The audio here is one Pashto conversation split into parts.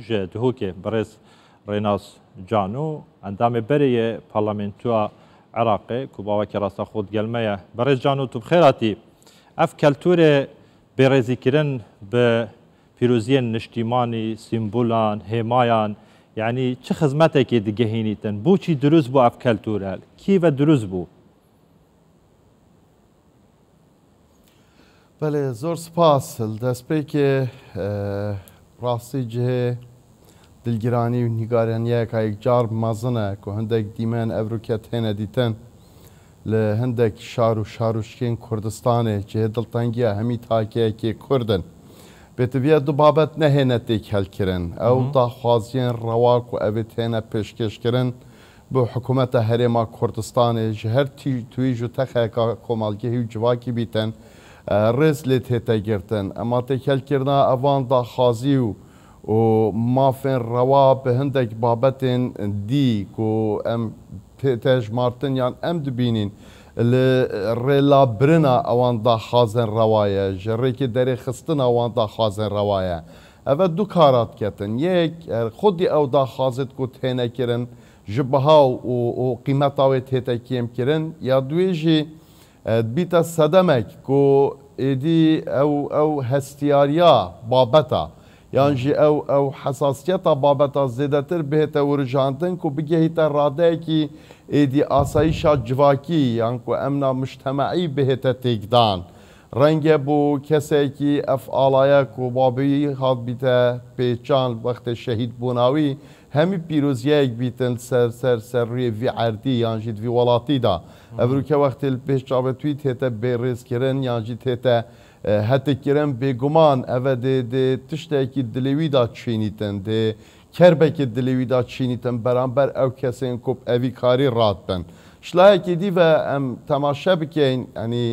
ji dihokê birêz Reynaz Canu endamê berê parlamentoya Iraqê ku bavekê rasta xwe gelme ye. Berêz Canu tu bixêr hatî. Ev keltûrê bêrêzîkirin bi pîroziyên niştîmanî, sîmbolan, hêmayan yanî çi xizmetekê digehînîtin? Boçî dirûz bû ev keltûrel? Kîve dirûz bû? Belê zor spas li destpêkê e, ڕاستی جهێ دلگیرانی و نیگارانیەکە یەکجار مازنە و هەندێک دیمەن ئەڤروکەت هێنە دیتەن لە هەندێک شار و شاروشکین کوردستانێ جێ دڵتەنگیە هەمی تاکەیەکی کوردن. بێتبیە دو بابەت نەهێنەتێک هەلکردن ئەو داخوازیان ڕەواک و ئەبێت هێنە پێشکەشکردن بۆ حکوومەتە هەرێما کوردستانی ji her توی ji texeka komalgehî û civakî bîten رزلت هتا گرتن اما تکل کرنا اوان دا خازی و و مافن روا به هندک بابتن دی کو ام پیتش مارتن یان ام دبینین ریلا برنا اوان دا خازن روایه جره که دری خستن اوان دا خازن روایه اول دو کارات کتن یک خودی او دا خازت کو تینه کرن جبها و قیمتا و تیتکیم کرن یا دوی جی بيتا صدمك كو ايدي او او هستياريا بابتا يعني جي او او حساسيتا بابتا زيدتر بهتا ورجانتن كو بجهتا راداكي ايدي آسايشا جواكي يعني كو امنا مجتمعي بهتا تيكدان رنگ بو کسی که افعالای کو بابی هاد بیته پیچان وقت شهید بوناوی هەمی پیرۆزیایەک بیتن سەر سەر سەرڕێوی عردی یانژید وی وڵاتیدا ئەروکە وەختی پێش چاوەتوی تێتە بێڕێزکردن یانجی تێتە هەتەکردن بێگومان ئەvە تشتێکی دلێویدا چینیتن دێ کەربێکی دلێویدا چینیتن بەرامبەر ئەو کەسێن کوپ ئەوی کاری ڕاتبن. شلایەکی دیڤە ئەم تەماشە بکەین ئەنی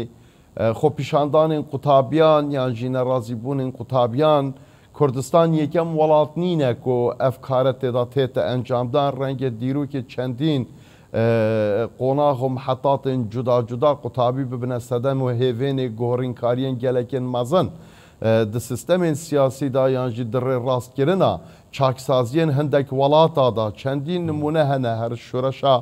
خۆپیشاندانین قوتابیان یان ژینە ڕازیبوونین قوتابیان، کوردستان یەکەم وڵات نینە کۆ ئەف کارە تێدا تێتە ئەنجامدان ڕەنگە دیرروکی چەندین قۆناغم حەتاتن جوداجدا قوتابی ببنە سەدەم و هێوێنێ گۆڕینکاریەن گەلەکن مەزن. di sistemên siyasî da yan jî dirê rastkirina çaksaziyên hindek welata da çendîn nimûne hene her şureşa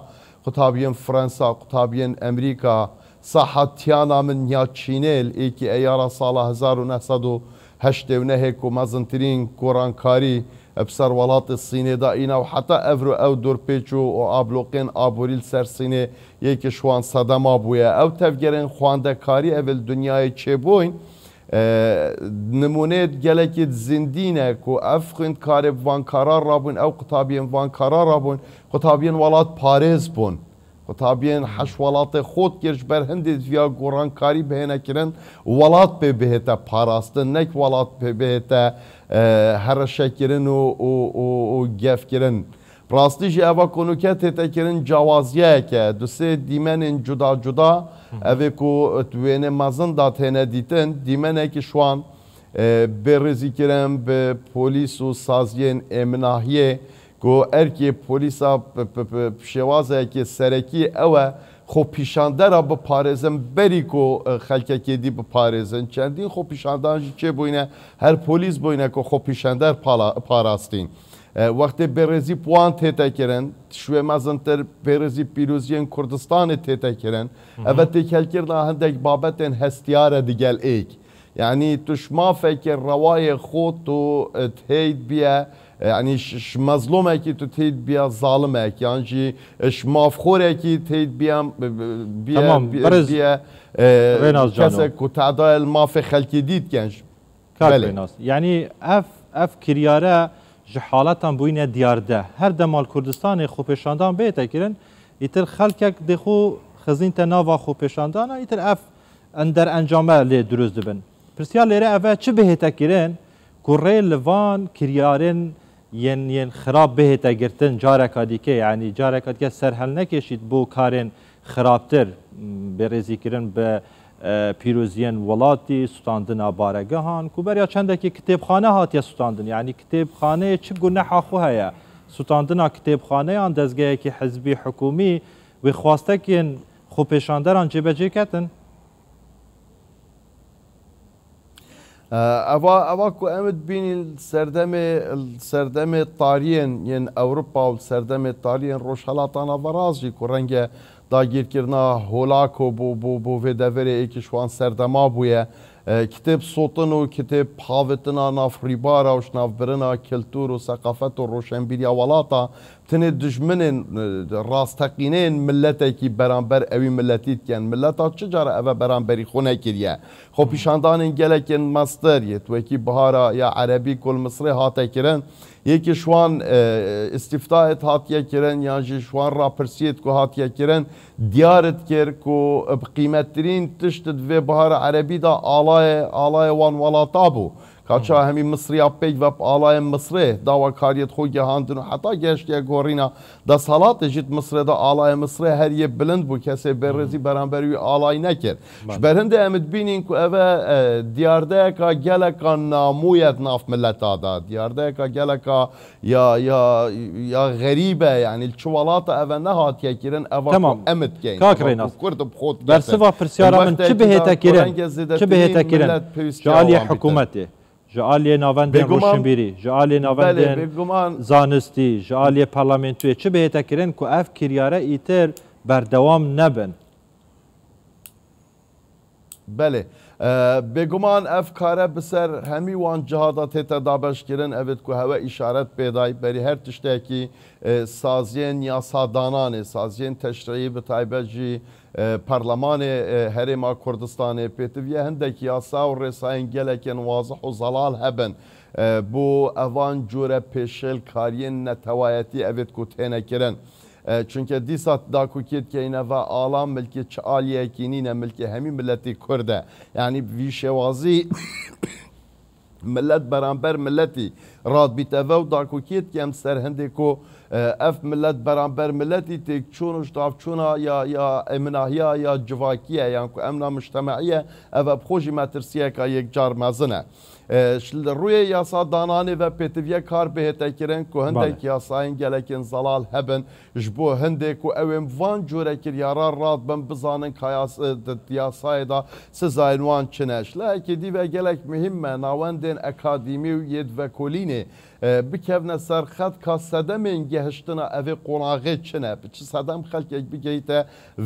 qutabiyên Fransa, qutabiyên Emerîka, sahetyana min ya Çînê êkî eyara sala 1900 هشتي ونهيك وما زنترين كورانكاري بسر ولاط الصيني دائنا وحتى افرو او دور بيچو و ابلوقين ابوريل سر صيني يك شوان صدام ابويا او تفجرين خوانده كاري اول دنياي چه بوين نمونه گلکی زندینه کو افخن کار وان قرار رابون او قطابین وان قرار رابون قطابین ولات پارز بون تابین حەش وڵاتێ خۆت گەشت بەر هەندێک یا گۆڕانکاری بهێنەکردن وڵات پێ بهێتە پاراستن نەک وڵات پێ بێتە هەرەشەکردن و گەفکردن. ڕاستیژی ئەوە کۆنوکە تێتەکردن جیاوازیەکە دوسێ دیمەنین جودا جودا ئەوێک و وێنێ مەزندا تێنە دیتن دیمەنێکی شوان بێ ڕێزیکردن بە پۆلیس و سازیێن ئێمناهیە، کو ارکی پولیسا پشوازه که سرکی اوه خو پیشانده را به پارزن بری کو خلکه که دی به پارزن چندین خو پیشاندان چه بوینه هر پولیس بوینه که خو پیشانده پاراستین وقتی برزی پوان تیتا کرن شوی مزن تر برزی پیروزیان کردستان تیتا کرن اوه تکل کرنا هندک بابتن هستیار دیگل ایک يعني توش ما فكر رواية خوت تهيد بيها يعني ش مظلومه کی تو تید بیا ظالمه کی یعنی جی ش مافخوره کی تید بیا بیا تمام بیا, برز بیا ريناز جانو کسه کو تعداد الماف خلکی دید کنش کار ریناز یعنی اف اف کریاره جحالتان بوینه دیارده هر دمال کردستان خو پیشاندان به تکرین ایتر خلکک دخو خزین تناوا خو پیشاندان ایتر اف اندر انجامه لی دروز دبن پرسیار لێرە ئەە چ بهێتەگرن کوڕێ لەوان کریارن یەن یەن خراپ بهێتەگرتن جارێکا دیکە ینی جارێکات کە سەررهل نەکێشید بۆ کارێن خراپتر بێڕێزیکردن بە پیرۆزیەن وڵاتی سوستاندنا بارەگەهان کوبەریا چەندێکی کتێبخانە هاتیە سوستاندن یعنی کتێبخانەیە چ گونەحاخو هەیە سوستاندنا کتێبخانەیان دەستگەیەکی حزبی حکومی وی خواستەکن خۆپێشاندەران جێبەجێکەتن ئەوا ئەوا کو ئەمت بینی سەردەمێ سەردەمێ تاریەن یەن ئەوروپا و سەردەمێ تالیەن ڕۆژهڵاتانە بەڕازی کو ڕەنگە داگیرکردنا هۆلاکۆ بۆ بۆ بۆ vê deverê êkişwan serdema bûye کتاب سوتن و کتاب حاوتنا نافریبارا و شنافبرنا کلتور و ثقافت و روشنبیری اولاتا تن دجمن راستقینین ملت کی برانبر اوی ملتیت کن ملتا چجارا او برانبری خونه کریه خب پیشاندان گلکن مستر یه توکی بهارا یا عربی کل مصری هاته کرن Një kishuan stifta e të hati e kiren, një kishuan rapërsi e të ku hati e kiren, djarët kjerë ku për qimetërin të shtetë dhe bahar e wanë مصري هەمی مسریا پێی بە ئاڵایە مسرێ داواکاریت خۆی گەهاندن و حتا گەشتە گۆڕینە دەسەڵاتێژیت مسرێدا مصري هر هەریە بلند بوو کەسێ بەڕێزی بەرامبەروی ئاڵای نەکرد بەرهندە ئەمت بینین كا ئەوە كا يا يا يا غريبه يعني الشوالات یا نهات يا كيرن چوڵاتە امد نەهاتیەکردن كاكرين كورد بخوت بس بەرسەوە فرسيارا من چ كيرن چ كيرن جالی حکوومەتێ ji aliyê navendên rûşinbîrî, ji aliyê navendên zanistî, ji aliyê parlamentoyê çi bêhête kirin ku ev kiryare îtir berdewam nebin. Belê. بێگومان ئەف کارە بسەر هەمیوان جهادا تێتە دابشکردن ئەوێت کو هەوە ئیشارەت پێدای بەری هەر تشتێکی سازیên یاسادانانê saziyên teşreî bi taybet jî e, Perlemanê e, Herêma Kurdistanê pêtiviye hindekî yasa û rêsayên gelekên wazih û zelal hebin. E, bu evan cure pêşil kariyên netewayetî evêt ku tênekirin. چونکە دیسا داکوکیت کەینەوە ئالام ملکی چ ئالیەکی نینە ملکی هەمی ملەتی کووردە یعنی وی شێوازی ملت بەرامبەر ملەتی ڕادبیتەوە و داکوکیت کەم سەر هەندێک و ئەف ملت بەرامبەر ملەتی تێک چۆن شتافچوونە یا یا ئەمناهیا یا جوواکیە یان کو ئەمنا مشتەمەعە ئەvە بخۆشی مەترسیەکە یەک جار مەزنە. روی یاسا دانانی و پێتویە کار بهێتە کرن کو هەندێک یاساین گەلێکن زەڵال هەبن ji بۆ هەندێک و ئەوێن van cürekiryara rad ben bizanin e, yasayê da sizaywan çineş. Lekî dî ve gelek mihim me nawendên ekadîmî û yed ve kolînê بکەونە سەرخەت کا سەدەمێن گەهشتنە ئەێ قۆناغێ چنە بچ سەدەم خەلکێک بگەیتە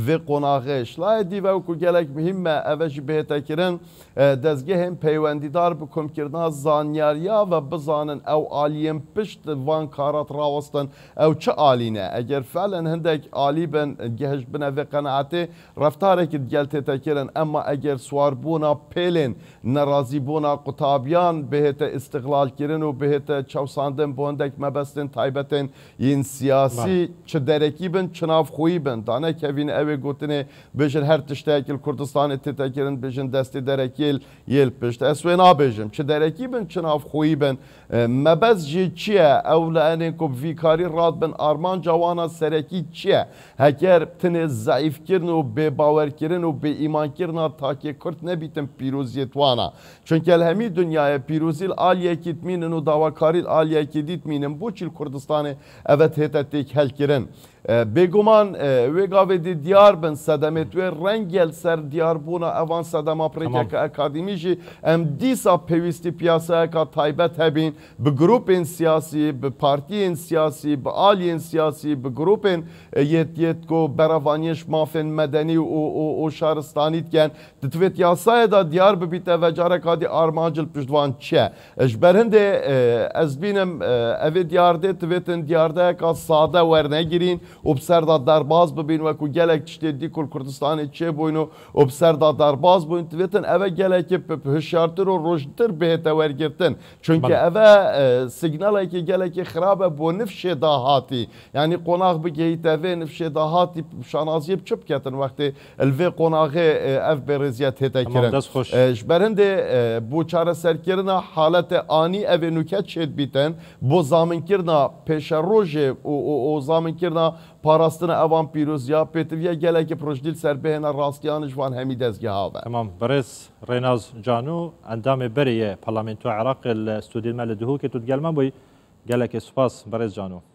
vê qonaxê şlayê dîve ku gelek mihim me eve ji bêtekirin dezgehên peywendîdar bi komkirina zanyariya ve bizanin ew aliyên pişt van karat rawastin ew çi alîne eger felin hindek alî bin gehiş bine vê qenaetê reftarekî gel têtekirin emma eger swarbûna pêlên nerazîbûna qutabiyan bihête istiqlalkirin û bihête çaw ئەوساندن بۆندێک مەبەستن تایبەتێن یین سیاسی چ دەرەکی بن چناافخۆی بن دانە کەوین ئەوێ گوتنێ بژن هەر تشتێکل کوردستانی تێتەکردن بژن دەستی دەرەکیل یل پشت ئە سوێ نابێژم چ دەرەکی بن چناافخۆی بن مەبەست ژی چییە ئەو لە ئەنێ کۆڤیکاری ڕات بن ئارمان جوانە سەرەکی چییە هەکەر تنێ زعیفکردن و بێباوەرکردن و بێئیمانکردنا تاکێ کورد نەبیتم پیرۆزیێتوانە چونکە هەمی دنیاە پیرۆزیل ئالیەکیتمینن و داواکاریل aliye ki bu çil Kurdistanê evet hêtet têk بێگومان وێگاوێدی دیار بن سەدەمێت وێ ڕەنگەل سەر دیاربووە ئەوان سەدەما پرێکەکە ئەکادیمیژی ئەم دیسا پێویستی پیاسەکە تایبەت هەبین بگروپên سیاسی bi partiyên siyasî bi aliyên siyasî bi grupên e, yetiyet ku berevaniyeş mafên medenî û şaristanî diken ditvêt yasayê da diyar bibîte vecarek hadî armacil piştvan çi ji ber hindê e, ez bînim evê diyardê tivêtin diyardeyeka sade wernegirîn obserda derbaz bibin ve ku gelek tiştê dîkol Kurdistanê çêbûyn û obserda derbaz bûyn tivêtin ev gelekê hişyartir û rojtir bihête Çünkü çunke ev signalekî gelekî xirabe bo nifşê da hatî yani konak bi gehî tevê nifşê da hatî şanaziyê çi biketin wextê vê konaxê ev berêziyet hête kirin ji ber hindê bu çareserkirina halete anî evê nûket çêdbîtin bo o o û zaminkirina پاراستن اوان یا پتویا گله که پروژدیل سر بهنا راستیانش وان همی ها و تمام برس ریناز جانو اندام بریه پارلمنتو عراق استودیل مال دهو که تود گلمن بوی گله که سپاس برس جانو